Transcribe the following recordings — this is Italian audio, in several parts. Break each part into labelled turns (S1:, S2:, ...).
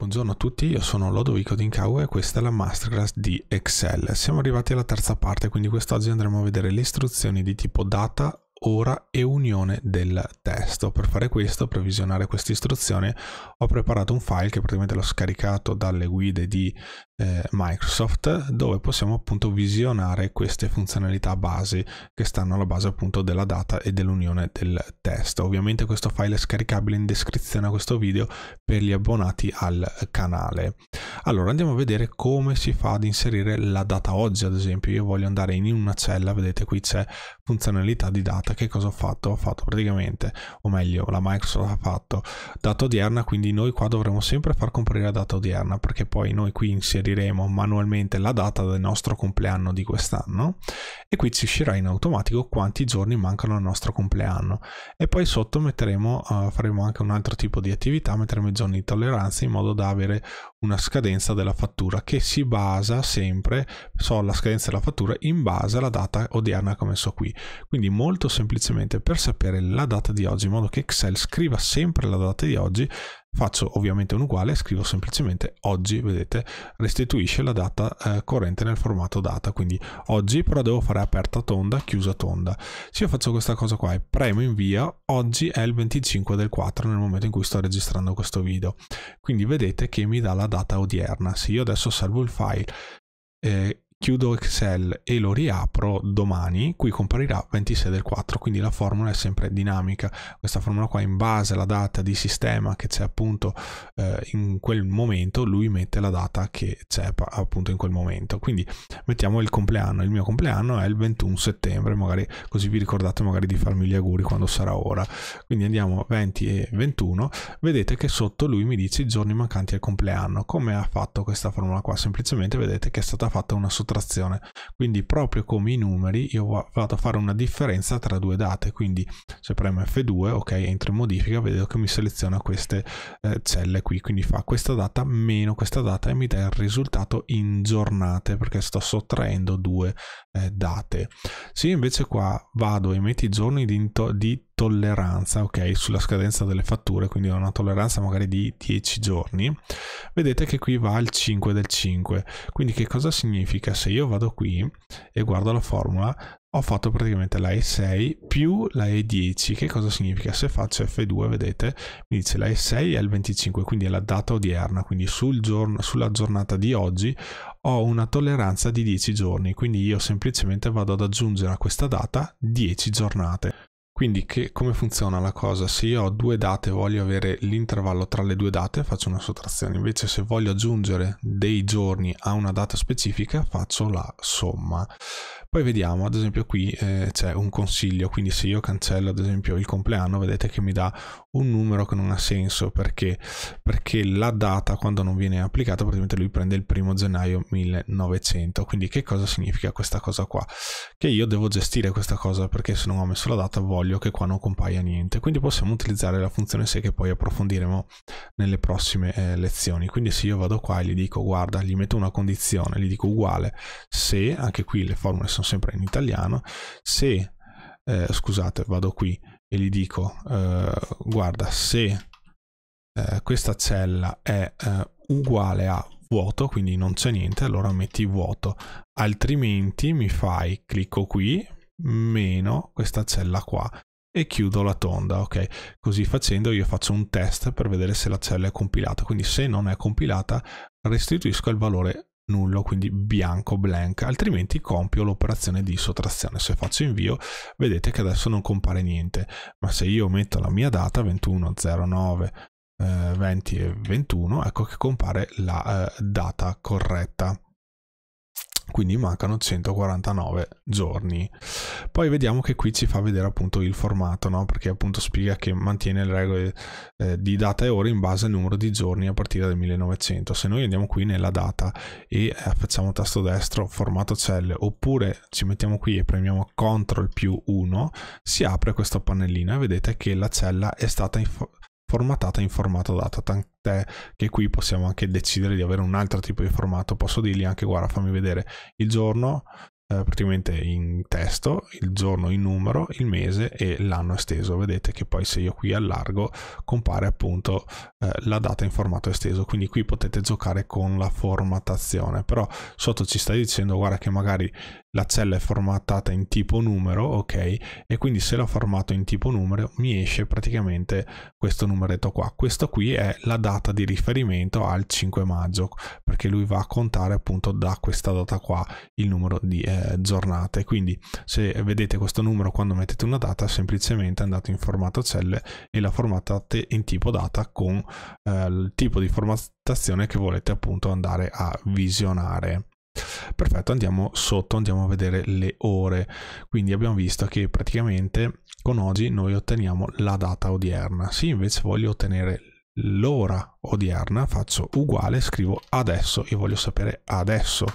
S1: Buongiorno a tutti, io sono Lodovico Dincau e questa è la masterclass di Excel. Siamo arrivati alla terza parte, quindi quest'oggi andremo a vedere le istruzioni di tipo data, ora e unione del testo. Per fare questo, per visionare questa istruzione, ho preparato un file che praticamente l'ho scaricato dalle guide di eh, Microsoft dove possiamo appunto visionare queste funzionalità base che stanno alla base appunto della data e dell'unione del test Ovviamente questo file è scaricabile in descrizione a questo video per gli abbonati al canale. Allora andiamo a vedere come si fa ad inserire la data oggi ad esempio. Io voglio andare in una cella, vedete qui c'è funzionalità di data. Che cosa ho fatto? Ho fatto praticamente, o meglio la Microsoft ha fatto data odierna quindi noi qua dovremo sempre far comparire la data odierna perché poi noi qui inseriamo inseriremo manualmente la data del nostro compleanno di quest'anno e qui ci uscirà in automatico quanti giorni mancano al nostro compleanno e poi sotto metteremo, uh, faremo anche un altro tipo di attività, metteremo i giorni di tolleranza in modo da avere una scadenza della fattura che si basa sempre sulla scadenza della fattura in base alla data odierna come so qui. Quindi molto semplicemente per sapere la data di oggi in modo che Excel scriva sempre la data di oggi faccio ovviamente un uguale, scrivo semplicemente oggi, vedete, restituisce la data eh, corrente nel formato data, quindi oggi però devo fare aperta tonda, chiusa tonda. Se io faccio questa cosa qua e premo invia, oggi è il 25 del 4 nel momento in cui sto registrando questo video. Quindi vedete che mi dà la data odierna. Se io adesso salvo il file eh, chiudo Excel e lo riapro domani, qui comparirà 26 del 4, quindi la formula è sempre dinamica. Questa formula qua in base alla data di sistema che c'è appunto eh, in quel momento, lui mette la data che c'è appunto in quel momento. Quindi mettiamo il compleanno, il mio compleanno è il 21 settembre, magari così vi ricordate magari di farmi gli auguri quando sarà ora. Quindi andiamo 20 e 21, vedete che sotto lui mi dice i giorni mancanti al compleanno. Come ha fatto questa formula qua? Semplicemente vedete che è stata fatta una sottoformula sottrazione. Quindi proprio come i numeri io vado a fare una differenza tra due date, quindi se premo F2, ok, entro in modifica, vedo che mi seleziona queste eh, celle qui, quindi fa questa data meno questa data e mi dà il risultato in giornate perché sto sottraendo due eh, date. Se invece qua vado e metto i giorni di, di tolleranza ok sulla scadenza delle fatture quindi una tolleranza magari di 10 giorni vedete che qui va al 5 del 5 quindi che cosa significa se io vado qui e guardo la formula ho fatto praticamente la E6 più la E10 che cosa significa se faccio F2 vedete mi dice la E6 è il 25 quindi è la data odierna quindi sul giorno, sulla giornata di oggi ho una tolleranza di 10 giorni quindi io semplicemente vado ad aggiungere a questa data 10 giornate quindi che, come funziona la cosa? Se io ho due date e voglio avere l'intervallo tra le due date faccio una sottrazione, invece se voglio aggiungere dei giorni a una data specifica faccio la somma. Poi vediamo, ad esempio qui eh, c'è un consiglio, quindi se io cancello ad esempio il compleanno, vedete che mi dà un numero che non ha senso perché, perché la data quando non viene applicata praticamente lui prende il primo gennaio 1900. Quindi che cosa significa questa cosa qua? Che io devo gestire questa cosa perché se non ho messo la data voglio che qua non compaia niente. Quindi possiamo utilizzare la funzione se che poi approfondiremo nelle prossime eh, lezioni. Quindi se io vado qua e gli dico guarda, gli metto una condizione, gli dico uguale se, anche qui le formule sono sono sempre in italiano, se, eh, scusate, vado qui e gli dico, eh, guarda, se eh, questa cella è eh, uguale a vuoto, quindi non c'è niente, allora metti vuoto, altrimenti mi fai, clicco qui, meno questa cella qua e chiudo la tonda, ok? Così facendo io faccio un test per vedere se la cella è compilata, quindi se non è compilata restituisco il valore nullo, quindi bianco blank, altrimenti compio l'operazione di sottrazione. Se faccio invio, vedete che adesso non compare niente, ma se io metto la mia data 2109 20 eh, e 21, ecco che compare la eh, data corretta quindi mancano 149 giorni. Poi vediamo che qui ci fa vedere appunto il formato, no? perché appunto spiega che mantiene le regole eh, di data e ora in base al numero di giorni a partire dal 1900. Se noi andiamo qui nella data e eh, facciamo tasto destro formato cell oppure ci mettiamo qui e premiamo CTRL più 1, si apre questo pannellino e vedete che la cella è stata formatata in formato data, tant'è che qui possiamo anche decidere di avere un altro tipo di formato, posso dirgli anche guarda fammi vedere il giorno, eh, praticamente in testo, il giorno in numero, il mese e l'anno esteso. Vedete che poi se io qui allargo compare appunto eh, la data in formato esteso, quindi qui potete giocare con la formattazione, però sotto ci stai dicendo guarda che magari la cella è formattata in tipo numero, ok? E quindi se l'ho formato in tipo numero mi esce praticamente questo numeretto qua. Questo qui è la data di riferimento al 5 maggio, perché lui va a contare appunto da questa data qua il numero di eh, eh, giornate. Quindi se vedete questo numero quando mettete una data, semplicemente andate in formato celle e la formattate in tipo data con eh, il tipo di formattazione che volete appunto andare a visionare. Perfetto, andiamo sotto, andiamo a vedere le ore. Quindi abbiamo visto che praticamente con oggi noi otteniamo la data odierna. Se invece voglio ottenere l'ora odierna faccio uguale, scrivo adesso, io voglio sapere adesso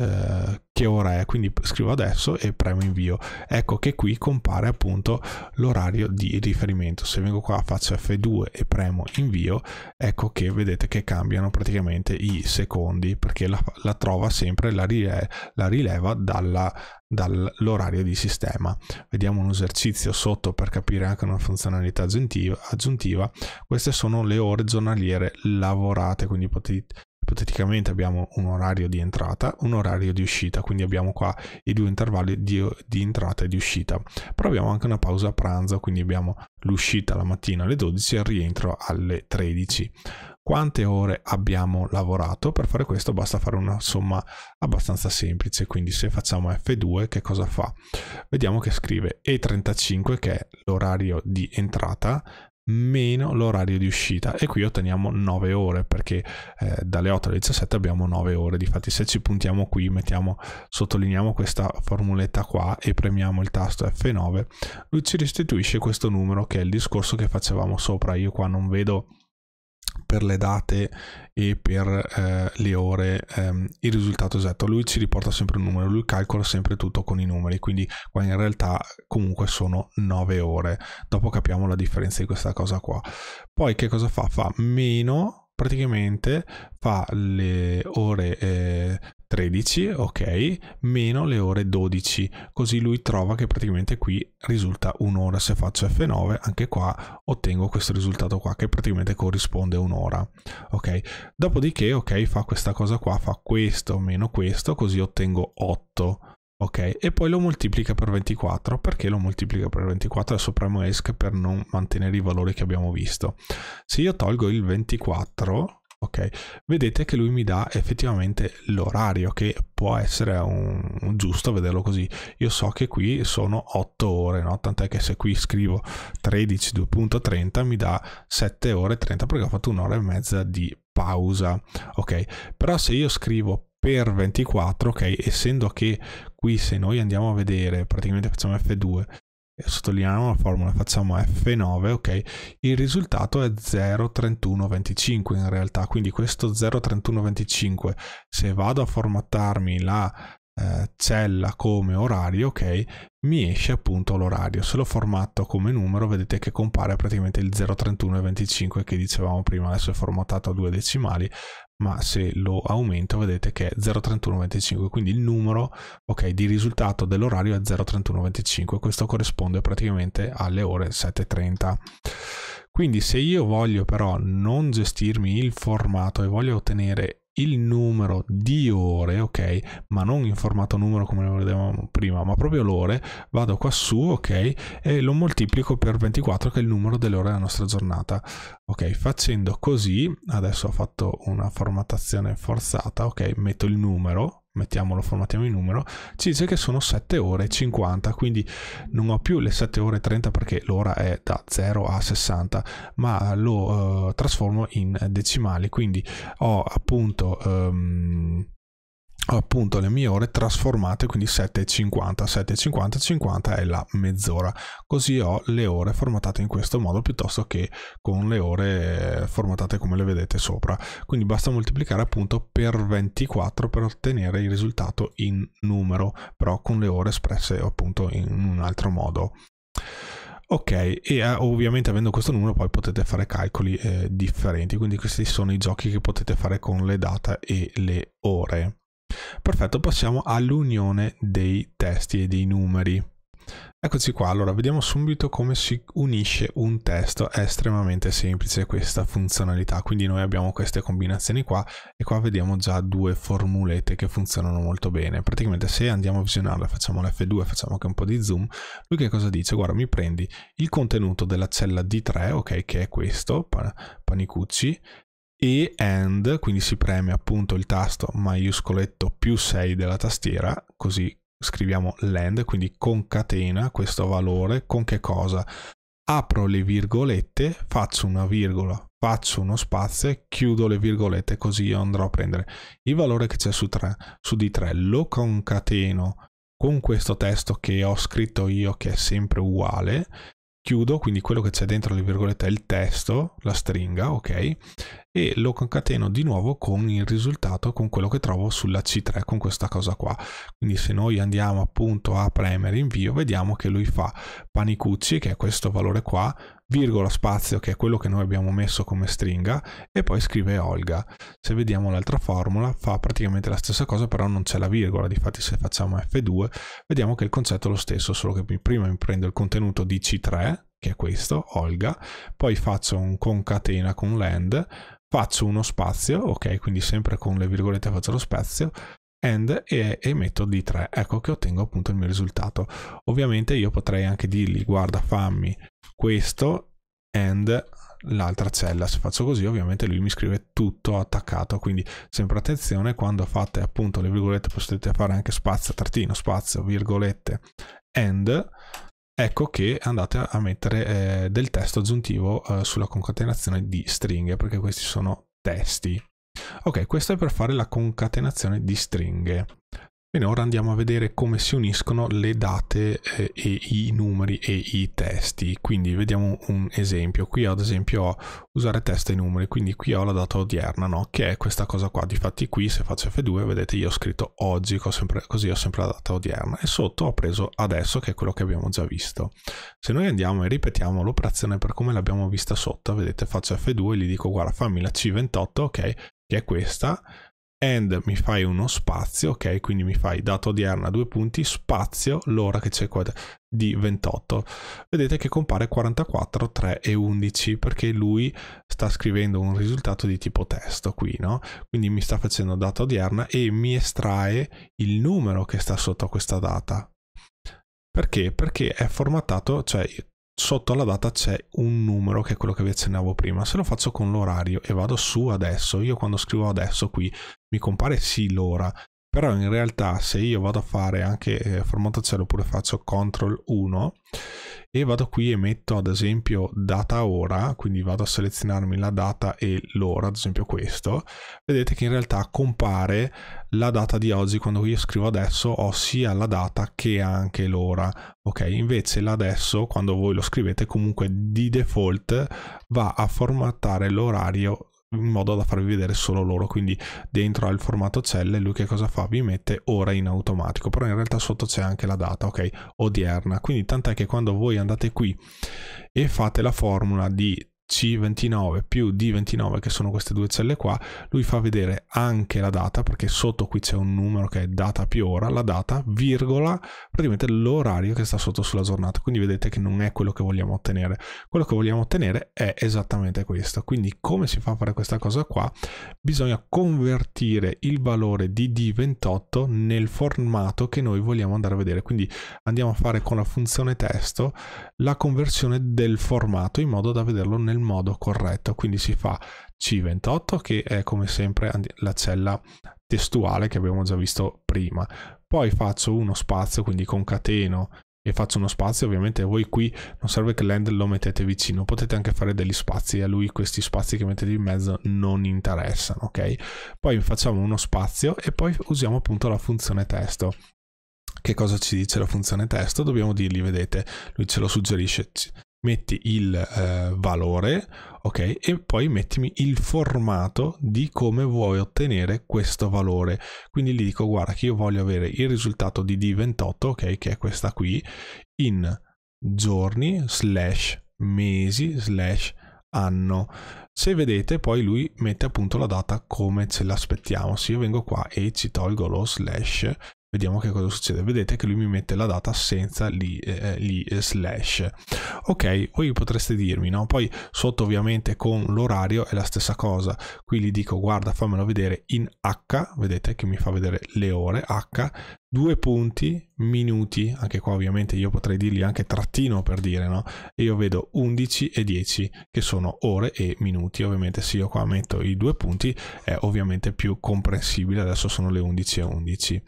S1: eh, che ora è, quindi scrivo adesso e premo invio. Ecco che qui compare appunto l'orario di riferimento. Se vengo qua, faccio F2 e premo invio, ecco che vedete che cambiano praticamente i secondi perché la, la trova sempre, la, rile la rileva dall'orario dall di sistema. Vediamo un esercizio sotto per capire anche una funzionalità aggiuntiva. Queste sono le ore giornaliere lavorate, quindi potete ipoteticamente abbiamo un orario di entrata, un orario di uscita, quindi abbiamo qua i due intervalli di, di entrata e di uscita, però abbiamo anche una pausa a pranzo, quindi abbiamo l'uscita la mattina alle 12 e il rientro alle 13. Quante ore abbiamo lavorato? Per fare questo basta fare una somma abbastanza semplice, quindi se facciamo F2 che cosa fa? Vediamo che scrive E35 che è l'orario di entrata meno l'orario di uscita e qui otteniamo 9 ore perché eh, dalle 8 alle 17 abbiamo 9 ore difatti se ci puntiamo qui mettiamo sottolineiamo questa formuletta qua e premiamo il tasto F9 lui ci restituisce questo numero che è il discorso che facevamo sopra io qua non vedo per le date e per eh, le ore ehm, il risultato esatto. Lui ci riporta sempre un numero, lui calcola sempre tutto con i numeri, quindi qua in realtà comunque sono 9 ore. Dopo capiamo la differenza di questa cosa qua. Poi che cosa fa? Fa meno praticamente fa le ore eh, 13, ok, meno le ore 12, così lui trova che praticamente qui risulta un'ora, se faccio F9 anche qua ottengo questo risultato qua che praticamente corrisponde a un'ora, ok, dopodiché ok fa questa cosa qua, fa questo meno questo, così ottengo 8, ok, e poi lo moltiplica per 24, perché lo moltiplica per 24? Adesso premo ESC per non mantenere i valori che abbiamo visto, se io tolgo il 24 Ok, vedete che lui mi dà effettivamente l'orario, che può essere un, un giusto vederlo così. Io so che qui sono 8 ore, no? tant'è che se qui scrivo 13 2.30 mi dà 7 ore e 30 perché ho fatto un'ora e mezza di pausa. Ok, però se io scrivo per 24, ok, essendo che qui se noi andiamo a vedere, praticamente facciamo F2, sottolineiamo la formula, facciamo F9, ok, il risultato è 0,3125 in realtà, quindi questo 0,3125, se vado a formattarmi la eh, cella come orario, ok, mi esce appunto l'orario. Se lo formatto come numero, vedete che compare praticamente il 0,3125 che dicevamo prima, adesso è formattato a due decimali, ma se lo aumento vedete che è 0,3125 quindi il numero okay, di risultato dell'orario è 0,3125 questo corrisponde praticamente alle ore 7.30 quindi se io voglio però non gestirmi il formato e voglio ottenere il numero di ore, ok, ma non in formato numero come lo vedevamo prima, ma proprio l'ore, vado qua su, ok, e lo moltiplico per 24 che è il numero delle ore della nostra giornata. Ok, facendo così, adesso ho fatto una formattazione forzata, ok, metto il numero, mettiamolo, formattiamo il numero, ci dice che sono 7 ore e 50, quindi non ho più le 7 ore e 30 perché l'ora è da 0 a 60, ma lo eh, trasformo in decimali, quindi ho appunto... Ehm, appunto le mie ore trasformate quindi 7,50 7,50 50 è la mezz'ora così ho le ore formatate in questo modo piuttosto che con le ore eh, formatate come le vedete sopra quindi basta moltiplicare appunto per 24 per ottenere il risultato in numero però con le ore espresse appunto in un altro modo Ok, e eh, ovviamente avendo questo numero poi potete fare calcoli eh, differenti, quindi questi sono i giochi che potete fare con le date e le ore. Perfetto, passiamo all'unione dei testi e dei numeri. Eccoci qua, allora vediamo subito come si unisce un testo, è estremamente semplice questa funzionalità, quindi noi abbiamo queste combinazioni qua e qua vediamo già due formulette che funzionano molto bene, praticamente se andiamo a visionarla, facciamo l'F2, facciamo anche un po' di zoom, lui che cosa dice? Guarda mi prendi il contenuto della cella D3, ok che è questo, panicucci, e AND, quindi si preme appunto il tasto maiuscoletto più 6 della tastiera, così scriviamo l'AND, quindi concatena questo valore con che cosa? Apro le virgolette, faccio una virgola, faccio uno spazio, e chiudo le virgolette così io andrò a prendere il valore che c'è su, su D3, lo concateno con questo testo che ho scritto io che è sempre uguale chiudo quindi quello che c'è dentro le virgolette è il testo, la stringa, ok? E lo concateno di nuovo con il risultato, con quello che trovo sulla C3 con questa cosa qua. Quindi se noi andiamo appunto a premere invio, vediamo che lui fa panicucci, che è questo valore qua, virgola spazio che è quello che noi abbiamo messo come stringa e poi scrive Olga. Se vediamo l'altra formula fa praticamente la stessa cosa però non c'è la virgola, difatti se facciamo F2 vediamo che il concetto è lo stesso solo che prima mi prendo il contenuto di C3 che è questo, Olga, poi faccio un concatena con land, faccio uno spazio, ok quindi sempre con le virgolette faccio lo spazio, and e, e metto D3, ecco che ottengo appunto il mio risultato. Ovviamente io potrei anche dirgli guarda fammi questo and l'altra cella. Se faccio così ovviamente lui mi scrive tutto attaccato, quindi sempre attenzione quando fate appunto le virgolette potete fare anche spazio, trattino, spazio, virgolette, and, ecco che andate a mettere eh, del testo aggiuntivo eh, sulla concatenazione di stringhe, perché questi sono testi. Ok, questo è per fare la concatenazione di stringhe. Bene, ora andiamo a vedere come si uniscono le date eh, e i numeri e i testi. Quindi vediamo un esempio. Qui ad esempio ho usare testa e numeri, quindi qui ho la data odierna, no? che è questa cosa qua. Difatti qui se faccio F2 vedete io ho scritto oggi, ho sempre, così ho sempre la data odierna. E sotto ho preso adesso, che è quello che abbiamo già visto. Se noi andiamo e ripetiamo l'operazione per come l'abbiamo vista sotto, vedete faccio F2 e gli dico guarda fammi la C28, ok, che è questa, and mi fai uno spazio, ok? Quindi mi fai data odierna due punti, spazio, l'ora che c'è qua di 28. Vedete che compare 44, 3 e 11 perché lui sta scrivendo un risultato di tipo testo qui, no? Quindi mi sta facendo data odierna e mi estrae il numero che sta sotto questa data. Perché? Perché è formattato, cioè sotto la data c'è un numero che è quello che vi accennavo prima. Se lo faccio con l'orario e vado su adesso, io quando scrivo adesso qui mi compare sì l'ora, però in realtà se io vado a fare anche eh, formattazione oppure faccio CTRL 1 e vado qui e metto ad esempio data ora, quindi vado a selezionarmi la data e l'ora, ad esempio questo, vedete che in realtà compare la data di oggi, quando io scrivo adesso ho sia la data che anche l'ora, ok? Invece l'adesso, quando voi lo scrivete, comunque di default va a formattare l'orario in modo da farvi vedere solo loro quindi dentro al formato celle lui che cosa fa vi mette ora in automatico però in realtà sotto c'è anche la data ok odierna quindi tant'è che quando voi andate qui e fate la formula di c29 più D29 che sono queste due celle qua lui fa vedere anche la data perché sotto qui c'è un numero che è data più ora la data virgola praticamente l'orario che sta sotto sulla giornata quindi vedete che non è quello che vogliamo ottenere quello che vogliamo ottenere è esattamente questo quindi come si fa a fare questa cosa qua bisogna convertire il valore di D28 nel formato che noi vogliamo andare a vedere quindi andiamo a fare con la funzione testo la conversione del formato in modo da vederlo nel nel modo corretto. Quindi si fa C28 che è come sempre la cella testuale che abbiamo già visto prima. Poi faccio uno spazio, quindi concateno e faccio uno spazio, ovviamente voi qui non serve che l'end lo mettete vicino, potete anche fare degli spazi, a lui questi spazi che mettete in mezzo non interessano, ok? Poi facciamo uno spazio e poi usiamo appunto la funzione testo. Che cosa ci dice la funzione testo? Dobbiamo dirgli, vedete, lui ce lo suggerisce, metti il eh, valore, ok, e poi mettimi il formato di come vuoi ottenere questo valore. Quindi gli dico, guarda, che io voglio avere il risultato di D28, ok, che è questa qui, in giorni, slash mesi, slash anno. Se vedete, poi lui mette appunto la data come ce l'aspettiamo. Se io vengo qua e ci tolgo lo slash, Vediamo che cosa succede. Vedete che lui mi mette la data senza gli, eh, gli eh, eh, slash. Ok, voi potreste dirmi, no? Poi sotto ovviamente con l'orario è la stessa cosa. Qui gli dico guarda fammelo vedere in H, vedete che mi fa vedere le ore H, due punti minuti, anche qua ovviamente io potrei dirgli anche trattino per dire, no? E io vedo 11 e 10 che sono ore e minuti, ovviamente se io qua metto i due punti è ovviamente più comprensibile, adesso sono le 11 e 11.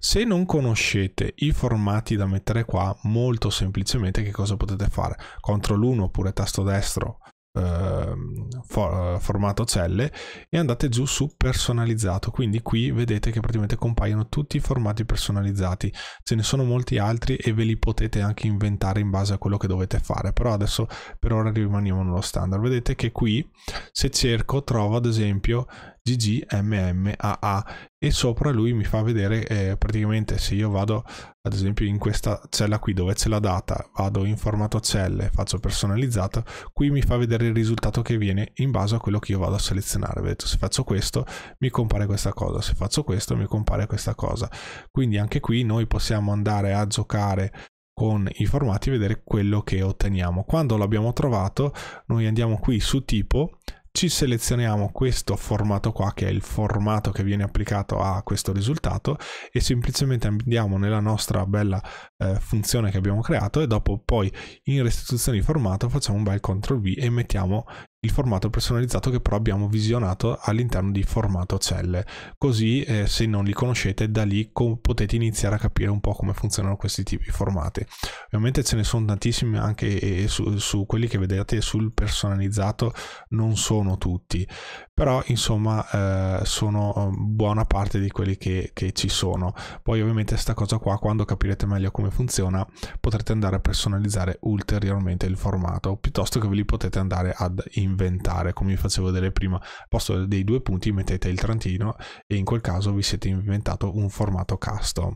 S1: Se non conoscete i formati da mettere qua, molto semplicemente che cosa potete fare? CTRL 1 oppure tasto destro Uh, ehm, for, formato celle e andate giù su personalizzato quindi qui vedete che praticamente compaiono tutti i formati personalizzati ce ne sono molti altri e ve li potete anche inventare in base a quello che dovete fare però adesso per ora rimaniamo nello standard vedete che qui se cerco trovo ad esempio GGMMAA e sopra lui mi fa vedere eh, praticamente se io vado ad esempio in questa cella qui dove c'è la data, vado in formato celle, faccio personalizzato, qui mi fa vedere il risultato che viene in base a quello che io vado a selezionare. Vedete, se faccio questo mi compare questa cosa, se faccio questo mi compare questa cosa. Quindi anche qui noi possiamo andare a giocare con i formati e vedere quello che otteniamo. Quando l'abbiamo trovato noi andiamo qui su tipo ci selezioniamo questo formato qua che è il formato che viene applicato a questo risultato e semplicemente andiamo nella nostra bella eh, funzione che abbiamo creato e dopo poi in restituzione di formato facciamo un bel CTRL V e mettiamo il formato personalizzato che però abbiamo visionato all'interno di formato celle. Così eh, se non li conoscete da lì potete iniziare a capire un po' come funzionano questi tipi di formati. Ovviamente ce ne sono tantissimi anche eh, su, su, quelli che vedete sul personalizzato non sono tutti, però insomma eh, sono eh, buona parte di quelli che, che ci sono. Poi ovviamente sta cosa qua quando capirete meglio come come funziona potrete andare a personalizzare ulteriormente il formato piuttosto che ve li potete andare ad inventare come vi facevo vedere prima al posto dei due punti mettete il trantino e in quel caso vi siete inventato un formato custom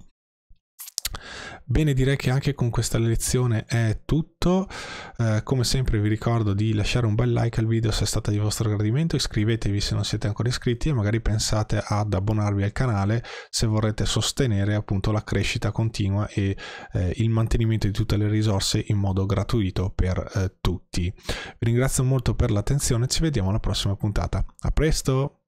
S1: Bene, direi che anche con questa lezione è tutto. Eh, come sempre vi ricordo di lasciare un bel like al video se è stato di vostro gradimento, iscrivetevi se non siete ancora iscritti e magari pensate ad abbonarvi al canale se vorrete sostenere appunto la crescita continua e eh, il mantenimento di tutte le risorse in modo gratuito per eh, tutti. Vi ringrazio molto per l'attenzione, ci vediamo alla prossima puntata. A presto!